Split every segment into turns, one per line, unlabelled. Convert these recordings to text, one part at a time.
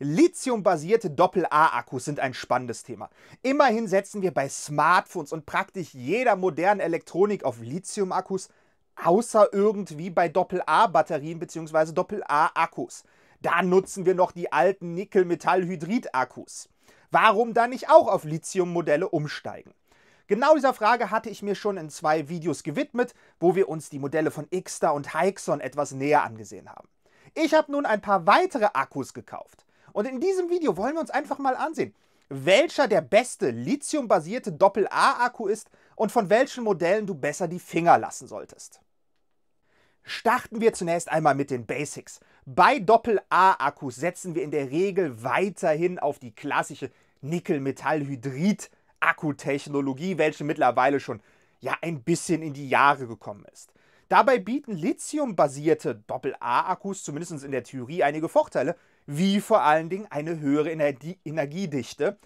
Lithium-basierte Doppel-A-Akkus sind ein spannendes Thema. Immerhin setzen wir bei Smartphones und praktisch jeder modernen Elektronik auf Lithium-Akkus, außer irgendwie bei Doppel-A-Batterien bzw. Doppel-A-Akkus. Da nutzen wir noch die alten Nickel-Metall-Hydrid-Akkus. Warum dann nicht auch auf Lithium-Modelle umsteigen? Genau dieser Frage hatte ich mir schon in zwei Videos gewidmet, wo wir uns die Modelle von Ixta und Hyxon etwas näher angesehen haben. Ich habe nun ein paar weitere Akkus gekauft. Und in diesem Video wollen wir uns einfach mal ansehen, welcher der beste lithiumbasierte Doppel-A-Akku ist und von welchen Modellen du besser die Finger lassen solltest. Starten wir zunächst einmal mit den Basics. Bei Doppel-A-Akkus setzen wir in der Regel weiterhin auf die klassische Nickel-Metall-Hydrid-Akkutechnologie, welche mittlerweile schon ja ein bisschen in die Jahre gekommen ist. Dabei bieten lithiumbasierte Doppel-A-Akkus zumindest in der Theorie einige Vorteile, wie vor allen Dingen eine höhere Energiedichte,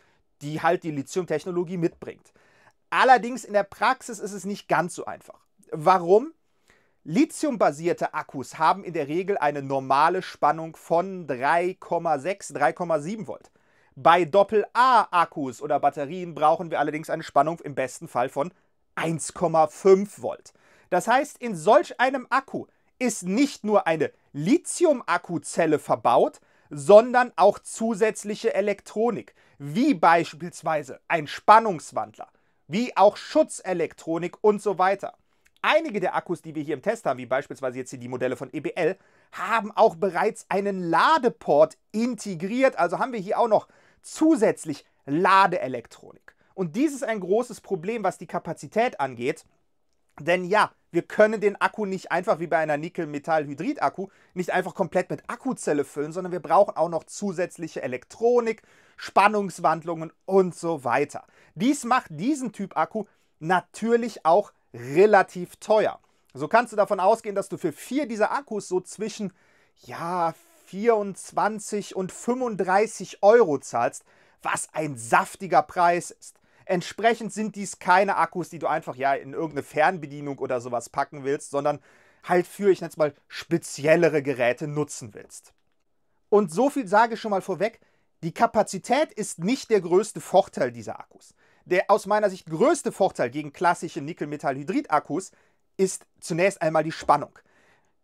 die halt die Lithium-Technologie mitbringt. Allerdings in der Praxis ist es nicht ganz so einfach. Warum? Lithiumbasierte Akkus haben in der Regel eine normale Spannung von 3,6, 3,7 Volt. Bei Doppel-A-Akkus oder Batterien brauchen wir allerdings eine Spannung im besten Fall von 1,5 Volt. Das heißt, in solch einem Akku ist nicht nur eine Lithium-Akkuzelle verbaut, sondern auch zusätzliche Elektronik, wie beispielsweise ein Spannungswandler, wie auch Schutzelektronik und so weiter. Einige der Akkus, die wir hier im Test haben, wie beispielsweise jetzt hier die Modelle von EBL, haben auch bereits einen Ladeport integriert. Also haben wir hier auch noch zusätzlich Ladeelektronik. Und dies ist ein großes Problem, was die Kapazität angeht, denn ja, wir können den Akku nicht einfach wie bei einer Nickel-Metall-Hydrid-Akku nicht einfach komplett mit Akkuzelle füllen, sondern wir brauchen auch noch zusätzliche Elektronik, Spannungswandlungen und so weiter. Dies macht diesen Typ Akku natürlich auch relativ teuer. So kannst du davon ausgehen, dass du für vier dieser Akkus so zwischen ja 24 und 35 Euro zahlst, was ein saftiger Preis ist. Entsprechend sind dies keine Akkus, die du einfach ja in irgendeine Fernbedienung oder sowas packen willst, sondern halt für, ich nenne es mal, speziellere Geräte nutzen willst. Und so viel sage ich schon mal vorweg, die Kapazität ist nicht der größte Vorteil dieser Akkus. Der aus meiner Sicht größte Vorteil gegen klassische Nickel-Metall-Hydrid-Akkus ist zunächst einmal die Spannung.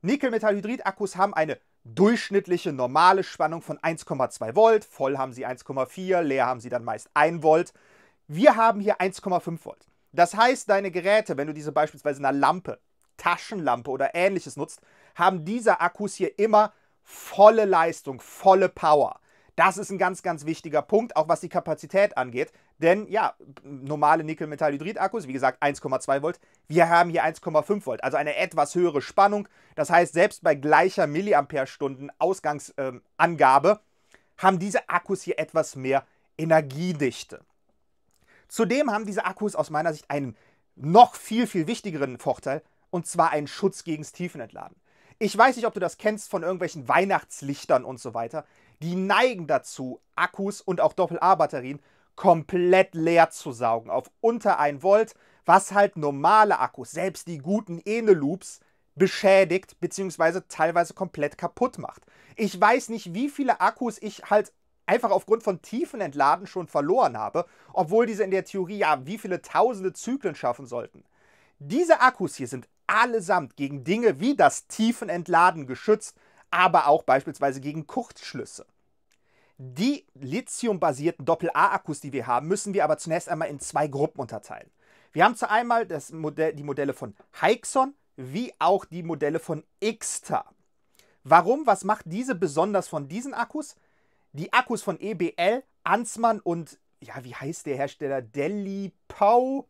Nickel-Metall-Hydrid-Akkus haben eine durchschnittliche normale Spannung von 1,2 Volt, voll haben sie 1,4, leer haben sie dann meist 1 Volt. Wir haben hier 1,5 Volt. Das heißt, deine Geräte, wenn du diese beispielsweise in einer Lampe, Taschenlampe oder ähnliches nutzt, haben diese Akkus hier immer volle Leistung, volle Power. Das ist ein ganz, ganz wichtiger Punkt, auch was die Kapazität angeht. Denn ja, normale Nickel-Metall-Hydrid-Akkus, wie gesagt 1,2 Volt, wir haben hier 1,5 Volt, also eine etwas höhere Spannung. Das heißt, selbst bei gleicher Milliampere-Stunden Ausgangsangabe ähm, haben diese Akkus hier etwas mehr Energiedichte. Zudem haben diese Akkus aus meiner Sicht einen noch viel, viel wichtigeren Vorteil, und zwar einen Schutz gegens Tiefenentladen. Ich weiß nicht, ob du das kennst von irgendwelchen Weihnachtslichtern und so weiter. Die neigen dazu, Akkus und auch Doppel-A-Batterien komplett leer zu saugen auf unter 1 Volt, was halt normale Akkus, selbst die guten Eneloops, beschädigt bzw. teilweise komplett kaputt macht. Ich weiß nicht, wie viele Akkus ich halt einfach aufgrund von tiefen Entladen schon verloren habe, obwohl diese in der Theorie ja wie viele tausende Zyklen schaffen sollten. Diese Akkus hier sind allesamt gegen Dinge wie das Tiefenentladen geschützt, aber auch beispielsweise gegen Kurzschlüsse. Die lithiumbasierten Doppel-A-Akkus, die wir haben, müssen wir aber zunächst einmal in zwei Gruppen unterteilen. Wir haben zu einmal Modell, die Modelle von Hyxon wie auch die Modelle von Xter. Warum? Was macht diese besonders von diesen Akkus? die Akkus von EBL, Ansmann und, ja, wie heißt der Hersteller? Delipau?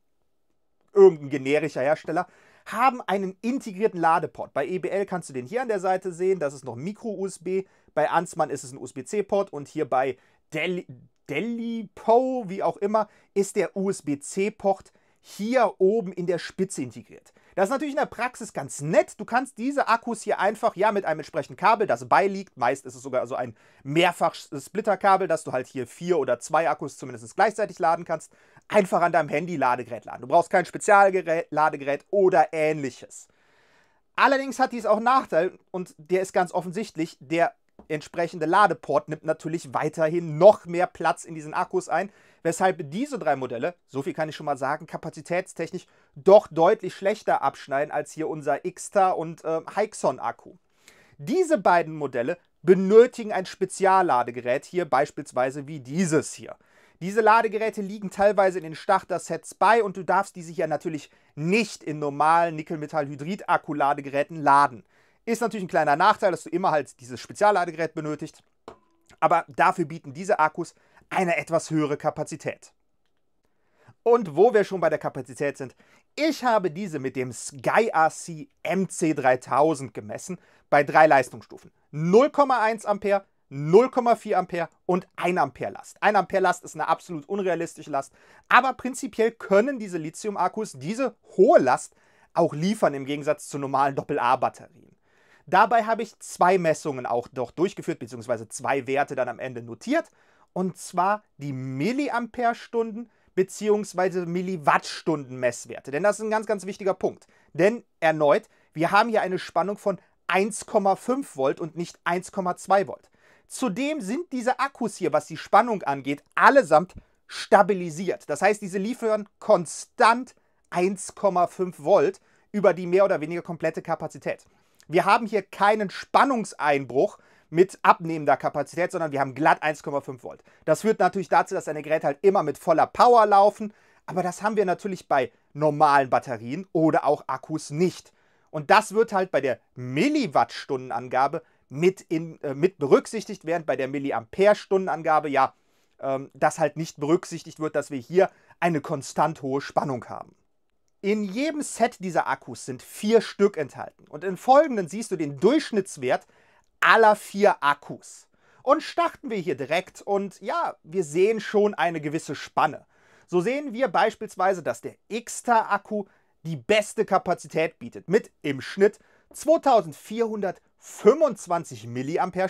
Irgendein generischer Hersteller haben einen integrierten Ladeport. Bei EBL kannst du den hier an der Seite sehen, das ist noch Micro-USB. Bei Ansmann ist es ein USB-C-Port und hier bei Del Delipo, wie auch immer, ist der USB-C-Port hier oben in der Spitze integriert. Das ist natürlich in der Praxis ganz nett. Du kannst diese Akkus hier einfach, ja, mit einem entsprechenden Kabel, das beiliegt, meist ist es sogar so ein Mehrfach-Splitterkabel, dass du halt hier vier oder zwei Akkus zumindest gleichzeitig laden kannst, einfach an deinem Handy-Ladegerät laden. Du brauchst kein Spezialladegerät oder ähnliches. Allerdings hat dies auch einen Nachteil und der ist ganz offensichtlich, der entsprechende Ladeport nimmt natürlich weiterhin noch mehr Platz in diesen Akkus ein, weshalb diese drei Modelle, so viel kann ich schon mal sagen, kapazitätstechnisch doch deutlich schlechter abschneiden als hier unser Xter und äh, Hixon Akku. Diese beiden Modelle benötigen ein Spezialladegerät hier, beispielsweise wie dieses hier. Diese Ladegeräte liegen teilweise in den Starter-Sets bei und du darfst diese hier natürlich nicht in normalen Nickel-Metall-Hydrid-Akku-Ladegeräten laden. Ist natürlich ein kleiner Nachteil, dass du immer halt dieses Spezialladegerät benötigst. Aber dafür bieten diese Akkus eine etwas höhere Kapazität. Und wo wir schon bei der Kapazität sind, ich habe diese mit dem Sky RC MC3000 gemessen bei drei Leistungsstufen. 0,1 Ampere, 0,4 Ampere und 1 Ampere Last. 1 Ampere Last ist eine absolut unrealistische Last, aber prinzipiell können diese Lithium-Akkus diese hohe Last auch liefern im Gegensatz zu normalen Doppel-A-Batterien. Dabei habe ich zwei Messungen auch noch durchgeführt, beziehungsweise zwei Werte dann am Ende notiert und zwar die Milliampere-Stunden bzw. Milliwattstunden-Messwerte. Denn das ist ein ganz, ganz wichtiger Punkt. Denn erneut, wir haben hier eine Spannung von 1,5 Volt und nicht 1,2 Volt. Zudem sind diese Akkus hier, was die Spannung angeht, allesamt stabilisiert. Das heißt, diese liefern konstant 1,5 Volt über die mehr oder weniger komplette Kapazität. Wir haben hier keinen Spannungseinbruch mit abnehmender Kapazität, sondern wir haben glatt 1,5 Volt. Das führt natürlich dazu, dass deine Geräte halt immer mit voller Power laufen, aber das haben wir natürlich bei normalen Batterien oder auch Akkus nicht. Und das wird halt bei der Milliwattstundenangabe mit, in, äh, mit berücksichtigt, während bei der milliampere stundenangabe ja ähm, das halt nicht berücksichtigt wird, dass wir hier eine konstant hohe Spannung haben. In jedem Set dieser Akkus sind vier Stück enthalten und im folgenden siehst du den Durchschnittswert aller vier Akkus. Und starten wir hier direkt und ja, wir sehen schon eine gewisse Spanne. So sehen wir beispielsweise, dass der Xter Akku die beste Kapazität bietet mit im Schnitt 2425 mAh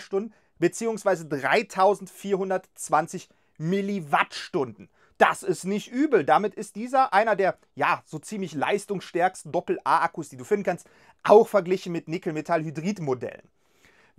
bzw. 3420 Milliwattstunden. Das ist nicht übel. Damit ist dieser einer der, ja, so ziemlich leistungsstärksten Doppel-A-Akkus, die du finden kannst, auch verglichen mit Nickel-Metall-Hydrid-Modellen.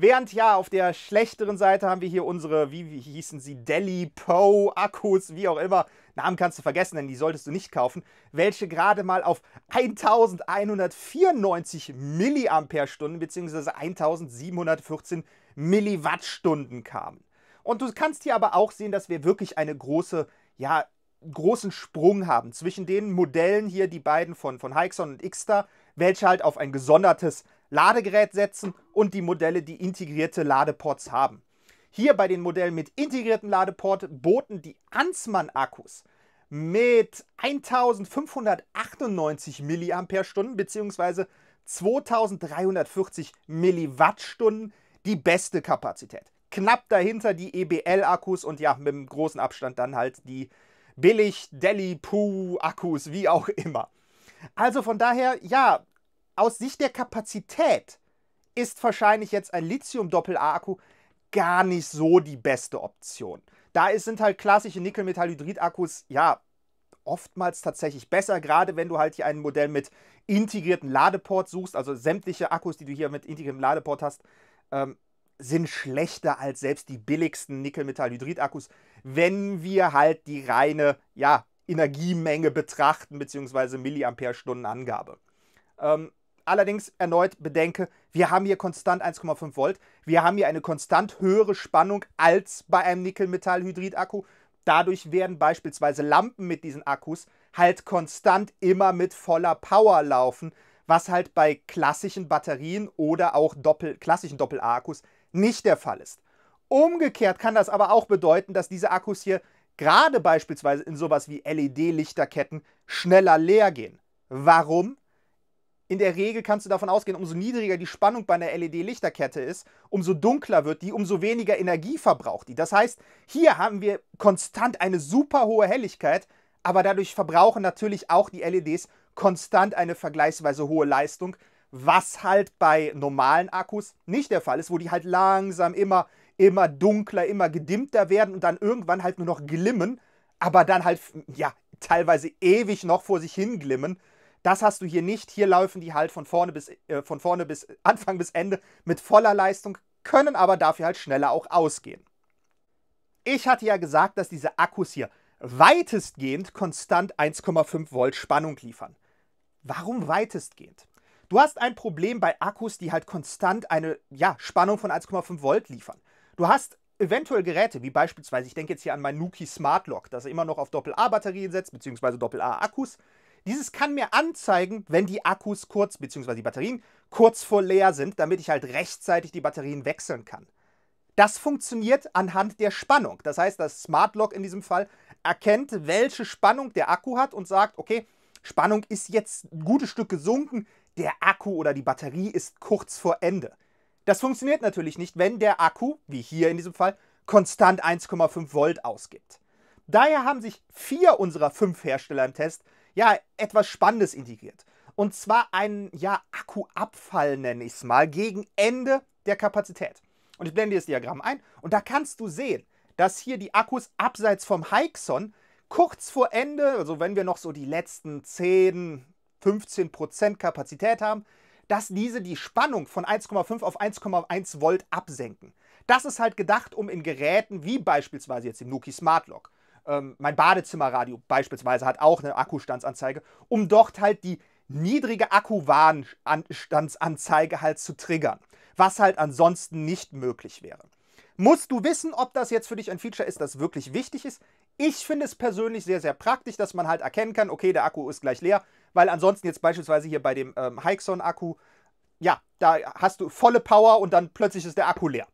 Während ja, auf der schlechteren Seite haben wir hier unsere, wie, wie hießen sie, Deli, Poe, Akkus, wie auch immer. Namen kannst du vergessen, denn die solltest du nicht kaufen. Welche gerade mal auf 1194 Milliampere-Stunden bzw. 1714 Milliwattstunden kamen. Und du kannst hier aber auch sehen, dass wir wirklich einen große, ja, großen Sprung haben zwischen den Modellen hier, die beiden von, von Hixon und Xstar, welche halt auf ein gesondertes Ladegerät setzen und die Modelle, die integrierte Ladeports haben. Hier bei den Modellen mit integriertem Ladeport boten die Ansmann-Akkus mit 1598 mAh bzw. 2340 mWh die beste Kapazität. Knapp dahinter die EBL-Akkus und ja, mit einem großen Abstand dann halt die billig Delhi Poo Akkus, wie auch immer. Also von daher, ja, aus Sicht der Kapazität ist wahrscheinlich jetzt ein Lithium-Doppel-A-Akku gar nicht so die beste Option. Da sind halt klassische Nickel-Metallhydrid-Akkus, ja, oftmals tatsächlich besser, gerade wenn du halt hier ein Modell mit integrierten Ladeport suchst, also sämtliche Akkus, die du hier mit integriertem Ladeport hast, ähm, sind schlechter als selbst die billigsten Nickel-Metallhydrid-Akkus, wenn wir halt die reine ja, Energiemenge betrachten, beziehungsweise Milliampere-Stunden-Angabe. Ähm, allerdings erneut bedenke, wir haben hier konstant 1,5 Volt. Wir haben hier eine konstant höhere Spannung als bei einem Nickel-Metall-Hydrid-Akku. Dadurch werden beispielsweise Lampen mit diesen Akkus halt konstant immer mit voller Power laufen, was halt bei klassischen Batterien oder auch Doppel klassischen Doppel-A-Akkus nicht der Fall ist. Umgekehrt kann das aber auch bedeuten, dass diese Akkus hier gerade beispielsweise in sowas wie LED-Lichterketten schneller leer gehen. Warum? in der Regel kannst du davon ausgehen, umso niedriger die Spannung bei einer LED-Lichterkette ist, umso dunkler wird die, umso weniger Energie verbraucht die. Das heißt, hier haben wir konstant eine super hohe Helligkeit, aber dadurch verbrauchen natürlich auch die LEDs konstant eine vergleichsweise hohe Leistung, was halt bei normalen Akkus nicht der Fall ist, wo die halt langsam immer, immer dunkler, immer gedimmter werden und dann irgendwann halt nur noch glimmen, aber dann halt, ja, teilweise ewig noch vor sich hin glimmen das hast du hier nicht. Hier laufen die halt von vorne bis äh, von vorne bis Anfang bis Ende mit voller Leistung, können aber dafür halt schneller auch ausgehen. Ich hatte ja gesagt, dass diese Akkus hier weitestgehend konstant 1,5 Volt Spannung liefern. Warum weitestgehend? Du hast ein Problem bei Akkus, die halt konstant eine ja, Spannung von 1,5 Volt liefern. Du hast eventuell Geräte, wie beispielsweise, ich denke jetzt hier an mein Nuki Smart Lock, das immer noch auf Doppel-A-Batterien setzt, beziehungsweise Doppel-A-Akkus, dieses kann mir anzeigen, wenn die Akkus kurz, beziehungsweise die Batterien kurz vor leer sind, damit ich halt rechtzeitig die Batterien wechseln kann. Das funktioniert anhand der Spannung. Das heißt, das Smart Lock in diesem Fall erkennt, welche Spannung der Akku hat und sagt, okay, Spannung ist jetzt ein gutes Stück gesunken, der Akku oder die Batterie ist kurz vor Ende. Das funktioniert natürlich nicht, wenn der Akku, wie hier in diesem Fall, konstant 1,5 Volt ausgibt. Daher haben sich vier unserer fünf Hersteller im Test ja, etwas Spannendes integriert. Und zwar einen, ja, Akkuabfall nenne ich es mal, gegen Ende der Kapazität. Und ich blende dir das Diagramm ein und da kannst du sehen, dass hier die Akkus abseits vom Hixon kurz vor Ende, also wenn wir noch so die letzten 10, 15 Prozent Kapazität haben, dass diese die Spannung von 1,5 auf 1,1 Volt absenken. Das ist halt gedacht, um in Geräten wie beispielsweise jetzt im Nuki Smart Lock ähm, mein Badezimmerradio beispielsweise hat auch eine Akkustandsanzeige, um dort halt die niedrige Akkuwarnstandsanzeige halt zu triggern, was halt ansonsten nicht möglich wäre. Musst du wissen, ob das jetzt für dich ein Feature ist, das wirklich wichtig ist? Ich finde es persönlich sehr, sehr praktisch, dass man halt erkennen kann, okay, der Akku ist gleich leer, weil ansonsten jetzt beispielsweise hier bei dem ähm, Hixon-Akku, ja, da hast du volle Power und dann plötzlich ist der Akku leer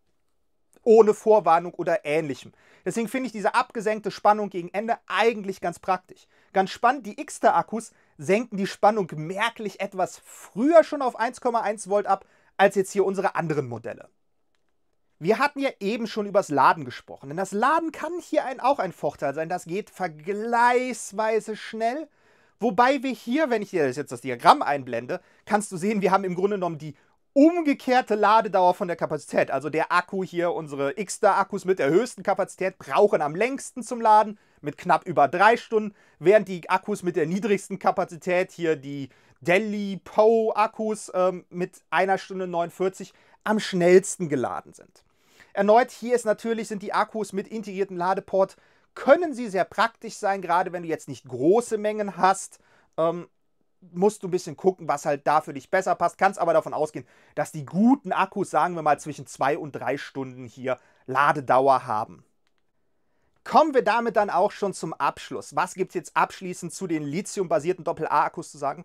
ohne Vorwarnung oder ähnlichem. Deswegen finde ich diese abgesenkte Spannung gegen Ende eigentlich ganz praktisch. Ganz spannend, die Xter-Akkus senken die Spannung merklich etwas früher schon auf 1,1 Volt ab, als jetzt hier unsere anderen Modelle. Wir hatten ja eben schon übers Laden gesprochen, denn das Laden kann hier ein, auch ein Vorteil sein. Das geht vergleichsweise schnell. Wobei wir hier, wenn ich dir jetzt das Diagramm einblende, kannst du sehen, wir haben im Grunde genommen die umgekehrte Ladedauer von der Kapazität. Also der Akku hier, unsere X-Star-Akkus mit der höchsten Kapazität brauchen am längsten zum Laden mit knapp über drei Stunden, während die Akkus mit der niedrigsten Kapazität, hier die Delhi Po Akkus ähm, mit einer Stunde 49, am schnellsten geladen sind. Erneut hier ist natürlich, sind die Akkus mit integrierten Ladeport, können sie sehr praktisch sein, gerade wenn du jetzt nicht große Mengen hast ähm, musst du ein bisschen gucken, was halt da für dich besser passt. Kannst aber davon ausgehen, dass die guten Akkus, sagen wir mal, zwischen zwei und drei Stunden hier Ladedauer haben. Kommen wir damit dann auch schon zum Abschluss. Was gibt es jetzt abschließend zu den lithium-basierten Doppel-A-Akkus zu sagen?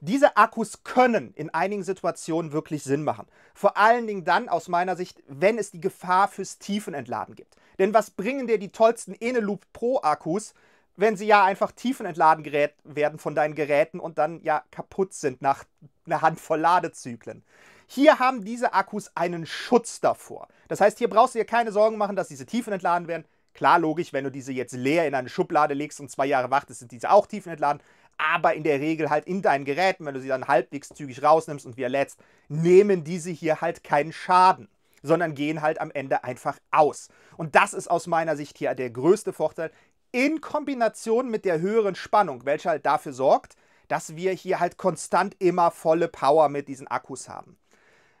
Diese Akkus können in einigen Situationen wirklich Sinn machen. Vor allen Dingen dann aus meiner Sicht, wenn es die Gefahr fürs Tiefenentladen gibt. Denn was bringen dir die tollsten Eneloop Pro Akkus, wenn sie ja einfach tiefenentladen gerät, werden von deinen Geräten und dann ja kaputt sind nach einer Handvoll Ladezyklen. Hier haben diese Akkus einen Schutz davor. Das heißt, hier brauchst du dir keine Sorgen machen, dass diese tiefenentladen werden. Klar, logisch, wenn du diese jetzt leer in eine Schublade legst und zwei Jahre wartest, sind diese auch tiefenentladen. Aber in der Regel halt in deinen Geräten, wenn du sie dann halbwegs zügig rausnimmst und wieder lädst, nehmen diese hier halt keinen Schaden sondern gehen halt am Ende einfach aus. Und das ist aus meiner Sicht hier der größte Vorteil in Kombination mit der höheren Spannung, welche halt dafür sorgt, dass wir hier halt konstant immer volle Power mit diesen Akkus haben.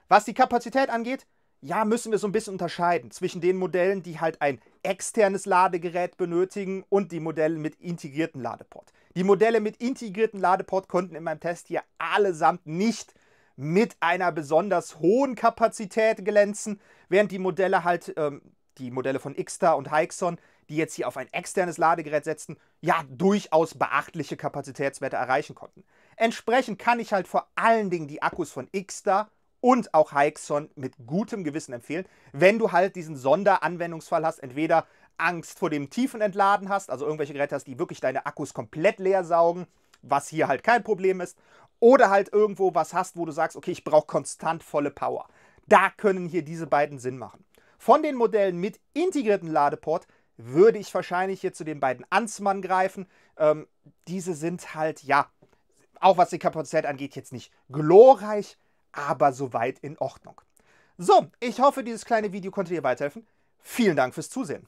Was die Kapazität angeht, ja, müssen wir so ein bisschen unterscheiden zwischen den Modellen, die halt ein externes Ladegerät benötigen und die Modelle mit integrierten Ladeport. Die Modelle mit integrierten Ladeport konnten in meinem Test hier allesamt nicht mit einer besonders hohen Kapazität glänzen, während die Modelle halt, ähm, die Modelle von Xter und Hixon, die jetzt hier auf ein externes Ladegerät setzten, ja durchaus beachtliche Kapazitätswerte erreichen konnten. Entsprechend kann ich halt vor allen Dingen die Akkus von Xstar und auch Hixon mit gutem Gewissen empfehlen, wenn du halt diesen Sonderanwendungsfall hast, entweder Angst vor dem tiefen Entladen hast, also irgendwelche Geräte hast, die wirklich deine Akkus komplett leer saugen, was hier halt kein Problem ist, oder halt irgendwo was hast, wo du sagst, okay, ich brauche konstant volle Power. Da können hier diese beiden Sinn machen. Von den Modellen mit integrierten Ladeport würde ich wahrscheinlich hier zu den beiden Ansmann greifen. Ähm, diese sind halt, ja, auch was die Kapazität angeht, jetzt nicht glorreich, aber soweit in Ordnung. So, ich hoffe, dieses kleine Video konnte dir weiterhelfen. Vielen Dank fürs Zusehen.